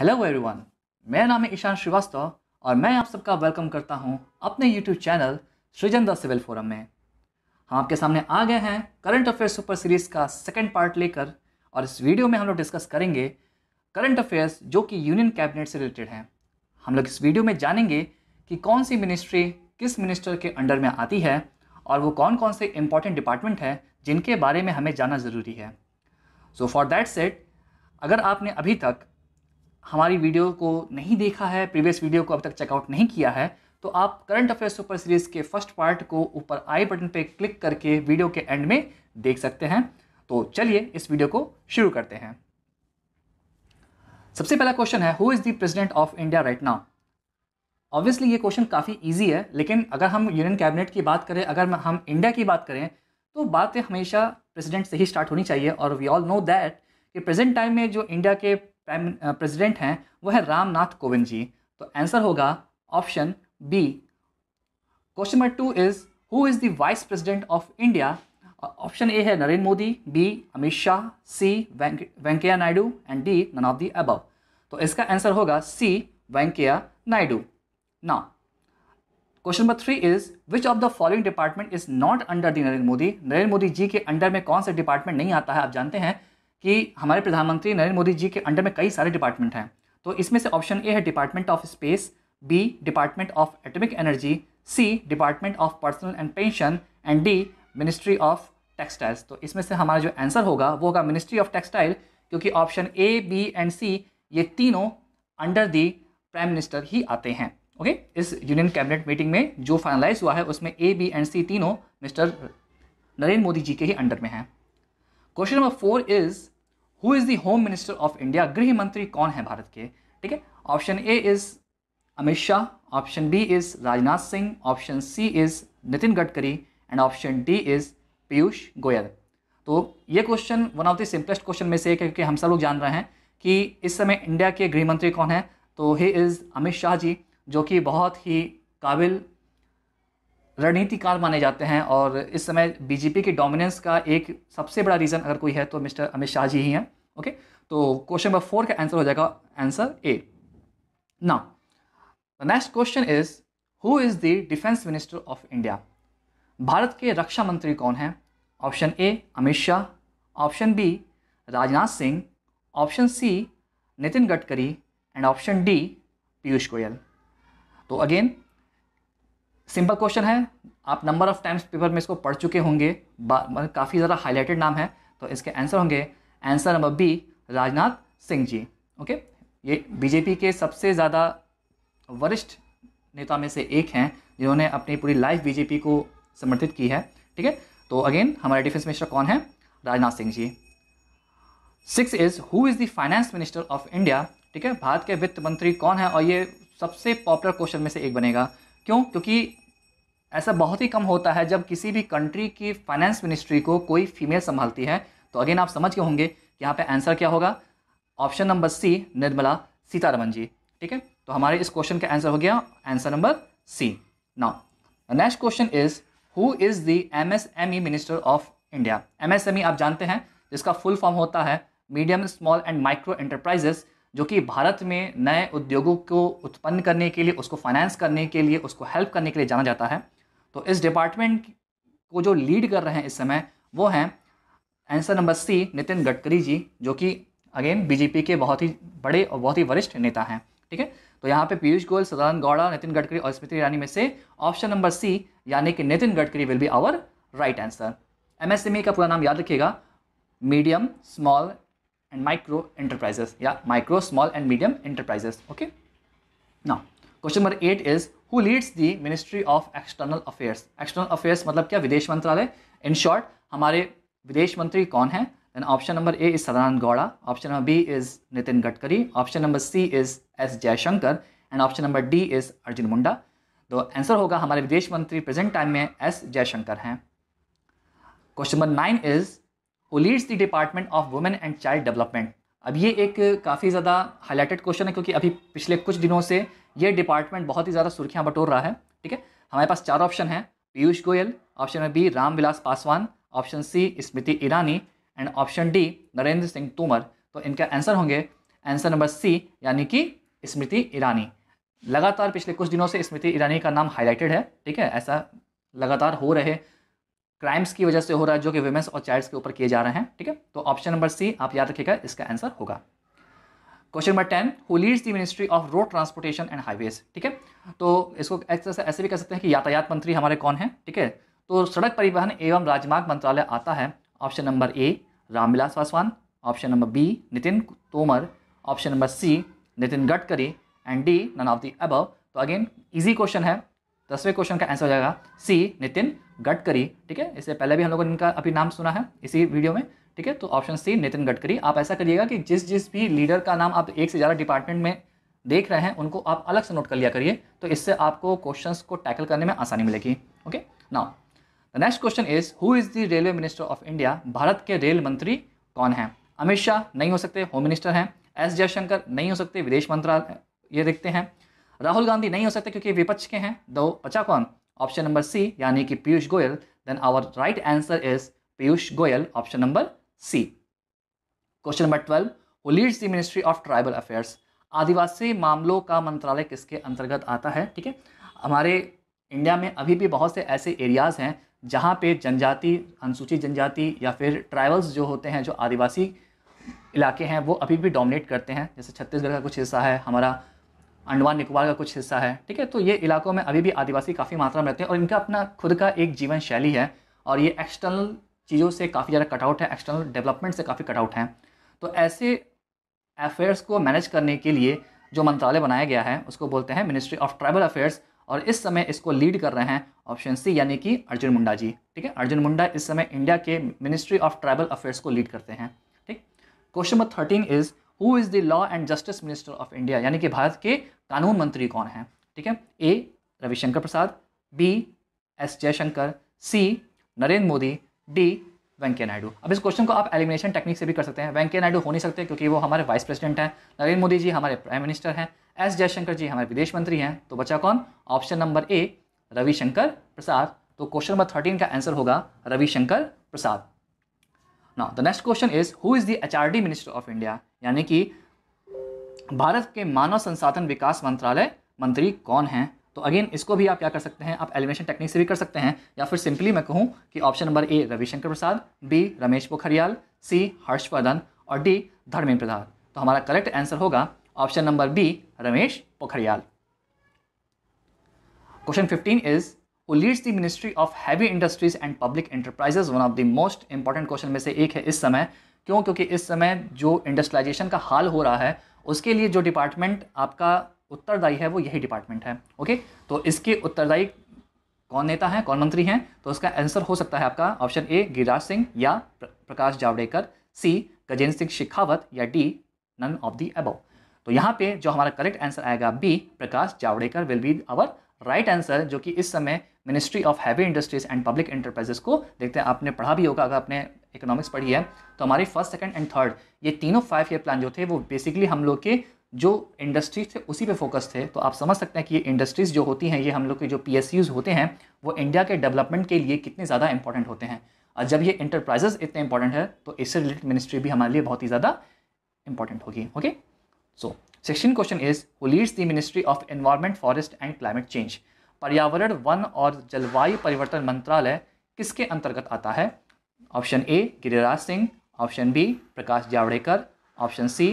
Hello everyone मेरा नाम है ईशान श्रीवास्तव और मैं आप सबका वेलकम करता हूं अपने YouTube channel Srijan the Civil Forum में हम आपके सामने आ गए हैं करंट अफेयर्स सुपर सीरीज़ का सेकेंड पार्ट लेकर और इस वीडियो में हम लोग डिस्कस करेंगे करंट अफेयर्स जो कि यूनियन कैबिनेट से रिलेटेड हैं हम लोग इस वीडियो में जानेंगे कि कौन सी मिनिस्ट्री किस मिनिस्टर के अंडर में आती है और वो कौन कौन से इम्पॉर्टेंट डिपार्टमेंट हैं जिनके बारे में हमें जाना ज़रूरी है सो फॉर दैट सेट अगर आपने अभी तक हमारी वीडियो को नहीं देखा है प्रीवियस वीडियो को अब तक चेकआउट नहीं किया है तो आप करंट अफेयर्स सुपर सीरीज़ के फर्स्ट पार्ट को ऊपर आई बटन पर क्लिक करके वीडियो के एंड में देख सकते हैं तो चलिए इस वीडियो को शुरू करते हैं सबसे पहला क्वेश्चन है who is the president of India right now obviously ये क्वेश्चन काफ़ी ईजी है लेकिन अगर हम यूनियन कैबिनेट की बात करें अगर हम इंडिया की बात करें तो बातें हमेशा प्रेसिडेंट से ही स्टार्ट होनी चाहिए और वी ऑल नो दैट कि प्रेजेंट टाइम में जो इंडिया के प्राइम प्रेसिडेंट uh, हैं वह है रामनाथ कोविंद जी तो आंसर होगा option B question number two is who is the vice president of India option A है Narendra Modi B Amit Shah C Venkaiah Naidu and D none of the above तो इसका आंसर होगा C Venkaiah Naidu now question number three is which of the following department is not under the Narendra Modi Narendra Modi ji के under में कौन सा department नहीं आता है आप जानते हैं कि हमारे प्रधानमंत्री नरेंद्र मोदी जी के अंडर में कई सारे डिपार्टमेंट हैं तो इसमें से ऑप्शन ए है department of space B department of atomic energy C department of personnel and pension and D ministry of textiles तो इसमें से हमारा जो आंसर होगा वो होगा मिनिस्ट्री ऑफ टेक्सटाइल क्योंकि option A B and C ये तीनों अंडर दी प्राइम मिनिस्टर ही आते हैं ओके okay? इस यूनियन कैबिनेट मीटिंग में जो फाइनलाइज हुआ है उसमें ए बी एंड सी तीनों मिस्टर नरेंद्र मोदी जी के ही अंडर में हैं question number four is who is the home minister of India गृह मंत्री कौन है भारत के ठीक है option A is Amit Shah option B is Rajnath Singh option C is Nitin Gadkari and option D is Piyush Goyal तो ये question one of the simplest question में से एक है क्योंकि हम सब लोग जान रहे हैं कि इस समय इंडिया के गृह मंत्री कौन है तो ही इज़ अमित शाह जी जो कि बहुत ही काबिल रणनीतिकार माने जाते हैं और इस समय बीजेपी के डोमिनेंस का एक सबसे बड़ा रीज़न अगर कोई है तो मिस्टर अमित शाह जी ही हैं ओके तो क्वेश्चन नंबर फोर का आंसर हो जाएगा आंसर ए ना the next question is who is the defence minister of India Bharat के रक्षा मंत्री कौन हैं option A Amit Shah option B Rajnath Singh option C Nitin Gadkari and option D Piyush Goyal तो अगेन सिंपल क्वेश्चन है आप नंबर ऑफ टाइम्स पेपर में इसको पढ़ चुके होंगे काफ़ी ज़्यादा हाईलाइटेड नाम है तो इसके आंसर होंगे answer number B Rajnath Singh ji okay ये बीजेपी के सबसे ज़्यादा वरिष्ठ नेता में से एक हैं जिन्होंने अपनी पूरी लाइफ बीजेपी को समर्थित की है ठीक है तो अगेन हमारे डिफेंस मिनिस्टर कौन है Rajnath Singh ji six is who is the finance minister of India ठीक है भारत के वित्त मंत्री कौन है और ये सबसे पॉपुलर क्वेश्चन में से एक बनेगा क्यों क्योंकि ऐसा बहुत ही कम होता है जब किसी भी कंट्री की फाइनेंस मिनिस्ट्री को कोई फीमेल संभालती है तो अगेन आप समझ के होंगे कि यहाँ पे आंसर क्या होगा option number C Nirmala Sitharaman ji ठीक है तो हमारे इस क्वेश्चन का आंसर हो गया answer number C now next question is who is the M S M E minister of India M S M E आप जानते हैं जिसका फुल फॉर्म होता है medium small and micro enterprises जो कि भारत में नए उद्योगों को उत्पन्न करने के लिए उसको फाइनेंस करने के लिए उसको हेल्प करने के लिए जाना जाता है तो इस डिपार्टमेंट को जो लीड कर रहे हैं इस समय वो हैं answer number C Nitin Gadkari ji जो कि अगेन बीजेपी के बहुत ही बड़े और बहुत ही वरिष्ठ नेता हैं ठीक है तो यहाँ पे पीयूष गोयल सदानंद गौड़ा नितिन गडकरी और स्मृति ईरानी में से ऑप्शन नंबर सी यानी कि Nitin Gadkari will be our right answer MSME का पूरा नाम याद रखिएगा medium small and micro enterprises या micro small and medium enterprises okay ना question number eight is who leads the ministry of external affairs external affairs मतलब क्या विदेश मंत्रालय इन शॉर्ट हमारे विदेश मंत्री कौन है then option number A is Sadananda Gowda option number B is Nitin Gadkari option number C is S Jaishankar and option number D is Arjun Munda तो आंसर होगा हमारे विदेश मंत्री प्रेजेंट टाइम में एस जयशंकर हैं question number nine is who leads the department of women and child development अब ये एक काफ़ी ज़्यादा हाईलाइटेड क्वेश्चन है क्योंकि अभी पिछले कुछ दिनों से ये डिपार्टमेंट बहुत ही ज़्यादा सुर्खियाँ बटोर रहा है ठीक है हमारे पास चार ऑप्शन है Piyush Goyal option B Ramvilas Paswan option C Smriti Irani and option D Narendra Singh Tomar तो इनका आंसर होंगे आंसर नंबर सी यानी कि स्मृति ईरानी लगातार पिछले कुछ दिनों से स्मृति ईरानी का नाम हाईलाइटेड है ठीक है ऐसा लगातार हो रहे क्राइम्स की वजह से हो रहा है जो कि वुमेंस और चाइल्ड्स के ऊपर किए जा रहे हैं ठीक है तो ऑप्शन नंबर सी आप याद रखिएगा इसका आंसर होगा question number ten who leads the ministry of road transportation and highways ठीक है तो इसको ऐसे ऐसे भी कह सकते हैं कि यातायात मंत्री हमारे कौन है ठीक है तो सड़क परिवहन एवं राजमार्ग मंत्रालय आता है option number A Ramvilas Paswan option number B Nitin Tomar option number C Nitin Gadkari and D none of the above तो अगेन इजी क्वेश्चन है दसवें क्वेश्चन का आंसर हो जाएगा सी नितिन गडकरी ठीक है इससे पहले भी हम लोगों ने इनका अभी नाम सुना है इसी वीडियो में ठीक है तो ऑप्शन सी नितिन गडकरी आप ऐसा करिएगा कि जिस जिस भी लीडर का नाम आप एक से ज़्यादा डिपार्टमेंट में देख रहे हैं उनको आप अलग से नोट कर लिया करिए तो इससे आपको क्वेश्चन को टैकल करने में आसानी मिलेगी okay now the next question is who is the railway minister of India Bharat के रेल मंत्री कौन है अमित शाह नहीं हो सकते होम मिनिस्टर हैं एस जयशंकर नहीं हो सकते विदेश मंत्रालय ये देखते हैं राहुल गांधी नहीं हो सकते क्योंकि विपक्ष के हैं दो बचा कौन ऑप्शन नंबर सी यानी कि Piyush Goyal then our right answer is Piyush Goyal option number C question number twelve who leads the ministry of tribal affairs आदिवासी मामलों का मंत्रालय किसके अंतर्गत आता है ठीक है हमारे इंडिया में अभी भी बहुत से ऐसे एरियाज़ हैं जहाँ पे जनजाति अनुसूचित जनजाति या फिर ट्राइबल्स जो होते हैं जो आदिवासी इलाके हैं वो अभी भी डोमिनेट करते हैं जैसे छत्तीसगढ़ का कुछ हिस्सा है हमारा अंडमान निकोबार का कुछ हिस्सा है ठीक है तो ये इलाकों में अभी भी आदिवासी काफ़ी मात्रा में रहते हैं और इनका अपना खुद का एक जीवन शैली है और ये एक्सटर्नल चीज़ों से काफ़ी ज़्यादा कटआउट है एक्सटर्नल डेवलपमेंट से काफ़ी कटआउट हैं तो ऐसे अफेयर्स को मैनेज करने के लिए जो मंत्रालय बनाया गया है उसको बोलते हैं मिनिस्ट्री ऑफ ट्राइबल अफेयर्स और इस समय इसको लीड कर रहे हैं ऑप्शन सी यानी कि अर्जुन मुंडा जी ठीक है अर्जुन मुंडा इस समय इंडिया के मिनिस्ट्री ऑफ ट्राइबल अफेयर्स को लीड करते हैं ठीक question number thirteen is who is the law and justice minister of India यानी कि भारत के कानून मंत्री कौन हैं ठीक है A Ravishankar Prasad B S Jaishankar C Narendra Modi D Venkaiah Naidu अब इस क्वेश्चन को आप एलिमिनेशन टेक्निक से भी कर सकते हैं वेंकैया नायडू हो नहीं सकते क्योंकि वो हमारे वाइस प्रेसिडेंट हैं नरेंद्र मोदी जी हमारे प्राइम मिनिस्टर हैं एस जयशंकर जी हमारे विदेश मंत्री हैं तो बचा कौन option number A Ravishankar Prasad तो क्वेश्चन नंबर थर्टीन का आंसर होगा Ravishankar Prasad now the next question is who is the HRD minister of India यानी कि भारत के मानव संसाधन विकास मंत्रालय मंत्री कौन है तो अगेन इसको भी आप क्या कर सकते हैं आप एलिमिनेशन टेक्निक से भी कर सकते हैं या फिर सिंपली मैं कहूँ कि option number A Ravishankar Prasad B Ramesh Pokhriyal C Harshvardhan और डी धर्मेंद्र प्रधान तो हमारा करेक्ट आंसर होगा option number B Ramesh Pokhriyal question fifteen is who leads the Ministry of Heavy Industries and Public Enterprises one of the most important question में से एक है इस समय क्यों क्योंकि इस समय जो इंडस्ट्रियलाइजेशन का हाल हो रहा है उसके लिए जो डिपार्टमेंट आपका उत्तरदायी है वो यही डिपार्टमेंट है ओके तो इसके उत्तरदायी कौन नेता है कौन मंत्री हैं तो उसका आंसर हो सकता है आपका ऑप्शन ए गिरिराज सिंह या प्रकाश जावड़ेकर सी गजेंद्र सिंह शेखावत या D none of the above तो यहाँ पे जो हमारा करेक्ट आंसर आएगा B Prakash Javadekar will be our right answer जो कि इस समय ministry of heavy industries and public enterprises को देखते हैं आपने पढ़ा भी होगा अगर आपने इकोनॉमिक्स पढ़ी है तो हमारी फर्स्ट सेकंड एंड थर्ड ये तीनों फाइव ईयर प्लान जो थे वो बेसिकली हम लोग के जो इंडस्ट्रीज थे उसी पे फोकस थे तो आप समझ सकते हैं कि ये इंडस्ट्रीज़ जो होती हैं ये हम लोग के जो पी होते हैं वो इंडिया के डेवलपमेंट के लिए कितने ज़्यादा इंपॉर्टेंट होते हैं और जब ये इंटरप्राइजेस इतने इंपॉर्टेंट है तो इससे रिलेटेड मिनिस्ट्री भी हमारे लिए बहुत ही ज़्यादा इंपॉर्टेंट होगी okay so section question is who leads the ministry of environment forest and climate change पर्यावरण वन और जलवायु परिवर्तन मंत्रालय किसके अंतर्गत आता है option A Giriraj Singh option B Prakash Javadekar option C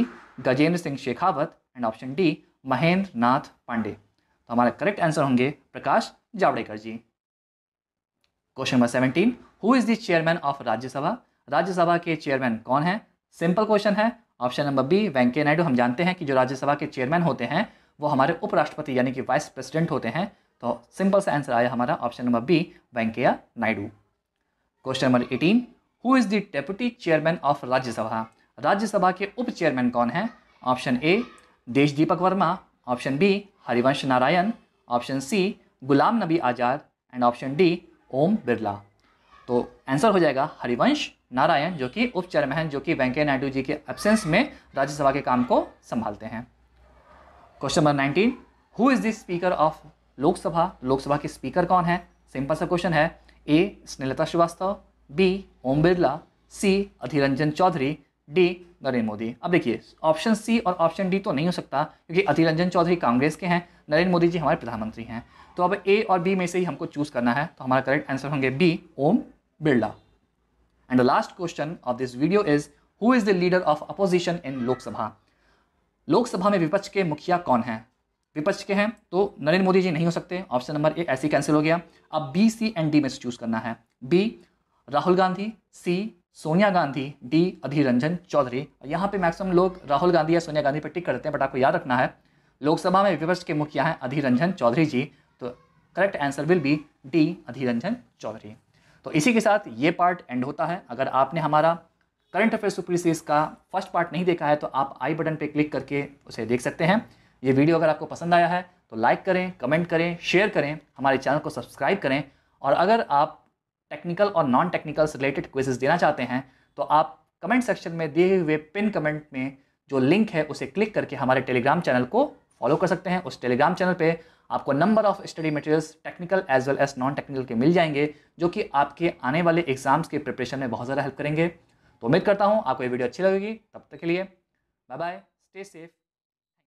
Gajendra Singh Shekhawat and option D Mahendra Nath Pande तो हमारा करेक्ट आंसर होंगे Prakash Javadekar ji question number seventeen who is the chairman of Rajya Sabha Rajya Sabha के चेयरमैन कौन है सिंपल क्वेश्चन है option number B Venkaiah Naidu हम जानते हैं कि जो राज्यसभा के चेयरमैन होते हैं वो हमारे उपराष्ट्रपति यानी कि वाइस प्रेसिडेंट होते हैं तो सिंपल सा आंसर आया हमारा option number B Venkaiah Naidu question number eighteen who is the deputy chairman of Rajya Sabha Rajya Sabha के उप चेयरमैन कौन है option A Desh Deepak Verma option B Harivansh Narayan option C Ghulam Nabi Azad and option D Om Birla तो आंसर हो जाएगा हरिवंश नारायण जो कि उप चेयरमैन हैं जो कि वेंकैया नायडू जी के एब्सेंस में राज्यसभा के काम को संभालते हैं question number nineteen who is the speaker of Lok Sabha Lok Sabha के स्पीकर कौन है सिंपल सा क्वेश्चन है A Snehlata Srivastava B Om Birla C Adhir Ranjan Chowdhury D Narendra Modi अब देखिए ऑप्शन सी और ऑप्शन डी तो नहीं हो सकता क्योंकि अधीर रंजन चौधरी कांग्रेस के हैं नरेंद्र मोदी जी हमारे प्रधानमंत्री हैं तो अब ए और बी में से ही हमको चूज़ करना है तो हमारा करेक्ट आंसर होंगे B Om Birla and the last question of this video is who is the leader of opposition in Lok Sabha Lok Sabha में विपक्ष के मुखिया कौन है विपक्ष के हैं तो नरेंद्र मोदी जी नहीं हो सकते ऑप्शन नंबर ए ऐसे कैंसिल हो गया अब बी सी एंड डी में से चूज़ करना है B Rahul Gandhi C Sonia Gandhi D Adhir Ranjan Chowdhury यहाँ पे मैक्सिमम लोग राहुल गांधी या सोनिया गांधी पर टिक करते हैं बट आपको याद रखना है लोकसभा में विपक्ष के मुखिया हैं अधीर रंजन चौधरी जी तो correct answer will be D Adhir Ranjan Chowdhury तो इसी के साथ ये पार्ट एंड होता है अगर आपने हमारा करंट अफेयर सुपर सीरीज का फर्स्ट पार्ट नहीं देखा है तो आप आई बटन पर क्लिक करके उसे देख सकते हैं ये वीडियो अगर आपको पसंद आया है तो लाइक करें कमेंट करें शेयर करें हमारे चैनल को सब्सक्राइब करें और अगर आप टेक्निकल और नॉन टेक्निकल से रिलेटेड क्विजेज देना चाहते हैं तो आप कमेंट सेक्शन में दिए हुए पिन कमेंट में जो लिंक है उसे क्लिक करके हमारे टेलीग्राम चैनल को फॉलो कर सकते हैं उस टेलीग्राम चैनल पे आपको number of study materials technical as well as non technical के मिल जाएंगे जो कि आपके आने वाले एग्जाम्स के प्रिपरेशन में बहुत ज़्यादा हेल्प करेंगे तो उम्मीद करता हूँ आपको ये वीडियो अच्छी लगेगी तब तक के लिए बाय बाय स्टे सेफ